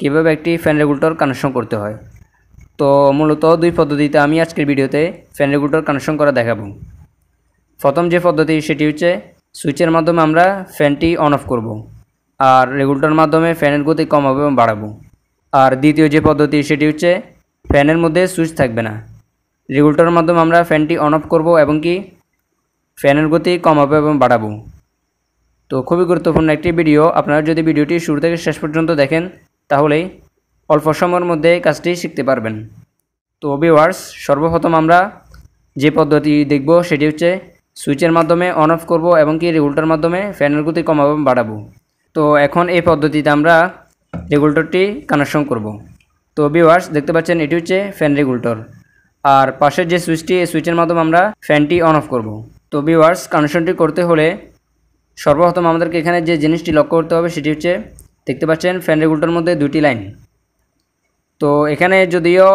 কীভাবে একটি fan regulator connection করতে হয় তো মূলত দুই পদ্ধতিতে আমি আজকের ভিডিওতে ফ্যান রেগুলেটর কানেকশন করা দেখাবো প্রথম যে পদ্ধতি সেটি হচ্ছে সুইচের মাধ্যমে আমরা ফ্যানটি অন অফ করব। আর রেগুলেটর মাধ্যমে ফ্যানের গতি কম হবে এবং বাড়াবো আর দ্বিতীয় যে পদ্ধতি সেটি হচ্ছে ফ্যানের মধ্যে সুইচ থাকবে না রেগুলেটরের মাধ্যমে আমরা ফ্যানটি অন অফ করবো এবং কি ফ্যানের গতি কম হবে এবং বাড়াবো তো খুবই গুরুত্বপূর্ণ একটি ভিডিও আপনারা যদি ভিডিওটি শুরু থেকে শেষ পর্যন্ত দেখেন তাহলে অল্প সময়ের মধ্যে কাজটি শিখতে পারবেন তো ভিওয়ার্স সর্বপ্রথম আমরা যে পদ্ধতি দেখব সেটি হচ্ছে সুইচের মাধ্যমে অন অফ করবো এবং কি রেগুলেটার মাধ্যমে ফ্যানের গতি কমাবো বাড়াবো তো এখন এই পদ্ধতিতে আমরা রেগুলেটরটি কানেকশন করব। তো ভিওয়ার্স দেখতে পাচ্ছেন এটি হচ্ছে ফ্যান রেগুলেটর আর পাশের যে সুইচটি এই সুইচের মাধ্যমে আমরা ফ্যানটি অন অফ করব। তো ভিওয়ার্স কানেকশনটি করতে হলে সর্বপ্রথম আমাদেরকে এখানে যে জিনিসটি লক্ষ্য করতে হবে সেটি হচ্ছে দেখতে পাচ্ছেন ফ্যান রেগুলেটর মধ্যে দুটি লাইন তো এখানে যদিও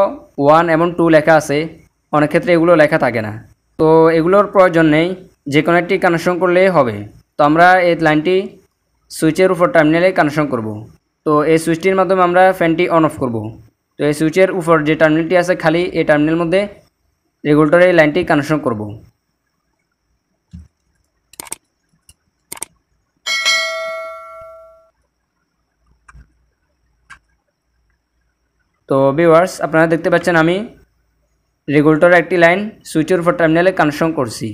ওয়ান এবং টু লেখা আছে অনেক ক্ষেত্রে এগুলো লেখা থাকে না তো এগুলোর প্রয়োজন নেই যে কোনো একটি কানেকশন করলে হবে তো আমরা এই লাইনটি সুইচের উপর টার্মিনালে কানেকশন করব। তো এই সুইচটির মাধ্যমে আমরা ফ্যানটি অন অফ করব। তো এই সুইচের উপর যে টার্মিনালটি আছে খালি এই টার্মিনাল মধ্যে এই লাইনটি কানেকশন করব। তো ভিউয়ার্স আপনারা দেখতে পাচ্ছেন আমি রেগুলেটর একটি লাইন সুইচের উপর টার্মিনালে কানেকশন করছি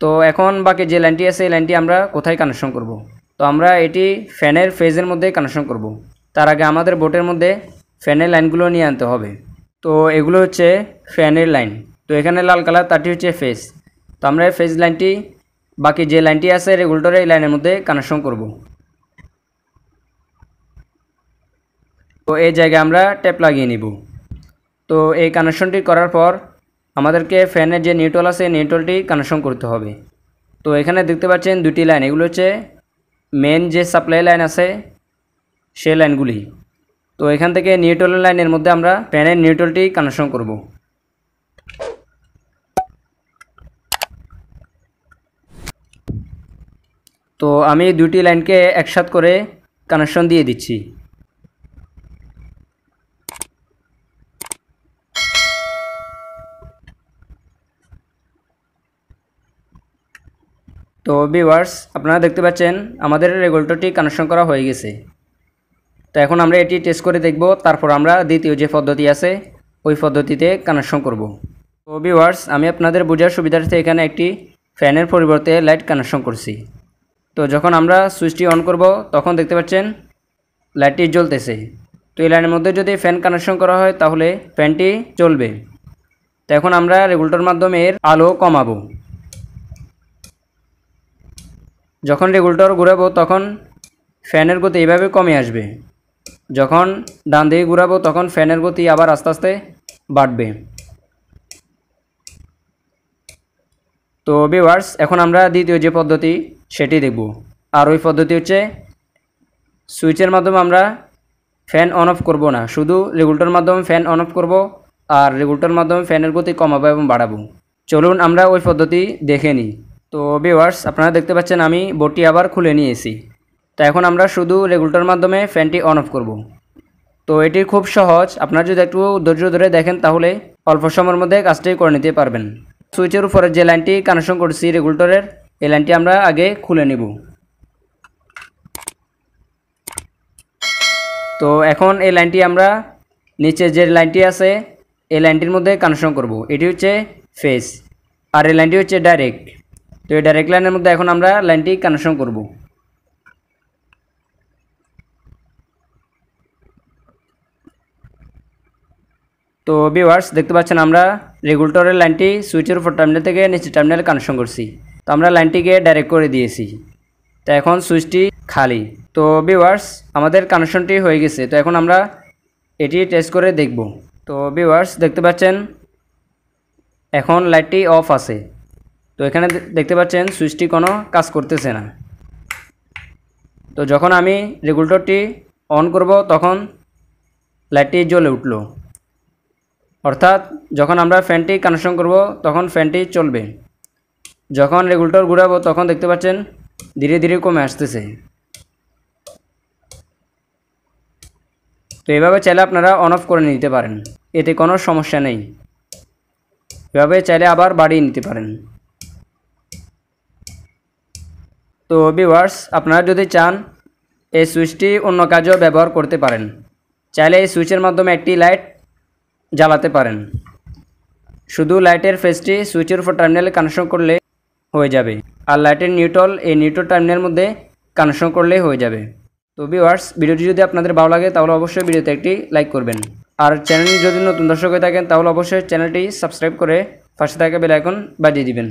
তো এখন বাকি যে লাইনটি আছে এই লাইনটি আমরা কোথায় কানেকশন করব। তো আমরা এটি ফ্যানের ফেজের মধ্যে কানেকশন করব। তার আগে আমাদের বোটের মধ্যে ফ্যানের লাইনগুলো নিয়ে আনতে হবে তো এগুলো হচ্ছে ফ্যানের লাইন তো এখানে লাল কালার তারটি হচ্ছে ফেজ তো আমরা ফেজ লাইনটি বাকি যে লাইনটি আছে রেগুলেটরের এই লাইনের মধ্যে কানেকশন করব। তো এই জায়গায় আমরা ট্যাপ লাগিয়ে নিব তো এই কানেকশনটি করার পর আমাদেরকে ফ্যানের যে নিউট্রাল আছে সেই নিউট্রালটি কানেকশন করতে হবে তো এখানে দেখতে পাচ্ছেন দুটি লাইন এগুলো হচ্ছে মেন যে সাপ্লাই লাইন আছে সেই লাইনগুলি তো এখান থেকে নিউট্রাল লাইনের মধ্যে আমরা ফ্যানের নিউটলটি কানেকশন করব তো আমি দুটি লাইনকে একসাথ করে কানেকশন দিয়ে দিচ্ছি তো ভিওয়ার্স আপনারা দেখতে পাচ্ছেন আমাদের রেগুলেটরটি কানেকশন করা হয়ে গেছে তো এখন আমরা এটি টেস্ট করে দেখব তারপর আমরা দ্বিতীয় যে পদ্ধতি আছে ওই পদ্ধতিতে কানেকশন করব তো ভিওয়ার্স আমি আপনাদের বোঝার সুবিধার্থে এখানে একটি ফ্যানের পরিবর্তে লাইট কানেকশন করছি তো যখন আমরা সুইচটি অন করব তখন দেখতে পাচ্ছেন লাইটটি জ্বলতেছে তো এই লাইনের মধ্যে যদি ফ্যান কানেকশন করা হয় তাহলে ফ্যানটি চলবে তো এখন আমরা রেগুলেটর মাধ্যমে এর আলো কমাবো যখন রেগুলেটর ঘুরাবো তখন ফ্যানের গতি এইভাবে কমে আসবে যখন ডান দিকে ঘুরাবো তখন ফ্যানের গতি আবার আস্তে আস্তে বাড়বে তো ভিউয়ার্স এখন আমরা দ্বিতীয় যে পদ্ধতি সেটি দেখব আর ওই পদ্ধতি হচ্ছে সুইচের মাধ্যমে আমরা ফ্যান অন অফ করবো না শুধু রেগুলেটর মাধ্যমে ফ্যান অন অফ করবো আর রেগুলেটর মাধ্যমে ফ্যানের গতি কমাবো এবং বাড়াবো চলুন আমরা ওই পদ্ধতি দেখে নিই তো ভিওয়ার্স আপনারা দেখতে পাচ্ছেন আমি বোটটি আবার খুলে নিয়েছি তো এখন আমরা শুধু রেগুলেটার মাধ্যমে ফ্যানটি অন অফ করব। তো এটি খুব সহজ আপনারা যদি একটু ধৈর্য ধরে দেখেন তাহলে অল্প সময়ের মধ্যে কাজটি করে নিতে পারবেন সুইচের উপরে যে লাইনটি কানেকশন করছি রেগুলেটরের এই লাইনটি আমরা আগে খুলে নিব তো এখন এই লাইনটি আমরা নিচে যে লাইনটি আছে এই লাইনটির মধ্যে কানেকশন করব এটি হচ্ছে ফেস আর এই লাইনটি হচ্ছে ডাইরেক্ট তো এই ডাইরেক্ট লাইনের মধ্যে এখন আমরা লাইনটি কানেকশন করব তো ভিওয়ার্স দেখতে পাচ্ছেন আমরা রেগুলেটরের লাইনটি সুইচের উপর টার্মিনাল থেকে নিচে টার্মিনাল কানেকশন করছি তো আমরা লাইনটিকে ডাইরেক্ট করে দিয়েছি তো এখন সুইচটি খালি তো ভিওয়ার্স আমাদের কানেকশনটি হয়ে গেছে তো এখন আমরা এটি টেস্ট করে দেখব তো ভিওয়ার্স দেখতে পাচ্ছেন এখন লাইটটি অফ আছে তো এখানে দেখতে পাচ্ছেন সুইচটি কোনো কাজ করতেছে না তো যখন আমি রেগুলেটরটি অন করব তখন লাইটটি জ্বলে উঠল অর্থাৎ যখন আমরা ফ্যানটি কানেকশন করব তখন ফ্যানটি চলবে যখন রেগুলেটর ঘুরাবো তখন দেখতে পাচ্ছেন ধীরে ধীরে কমে আসতেছে তো এভাবে চাইলে আপনারা অন অফ করে নিতে পারেন এতে কোনো সমস্যা নেই এভাবে চাইলে আবার বাড়িয়ে নিতে পারেন তো ভিওয়ার্স আপনারা যদি চান এই সুইচটি অন্য কাজেও ব্যবহার করতে পারেন চাইলে এই সুইচের মাধ্যমে একটি লাইট জ্বালাতে পারেন শুধু লাইটের ফেসটি সুইচের উপর টার্মিনালে কানেকশন করলে হয়ে যাবে আর লাইটের নিউট্রল এই নিউট্রল টার্মিনাল মধ্যে কানেকশন করলে হয়ে যাবে তো ভিওয়ার্স ভিডিওটি যদি আপনাদের ভালো লাগে তাহলে অবশ্যই ভিডিওতে একটি লাইক করবেন আর চ্যানেল যদি নতুন দর্শক হয়ে থাকেন তাহলে অবশ্যই চ্যানেলটি সাবস্ক্রাইব করে পাশে থাকা বেলাইকন বাজিয়ে দিবেন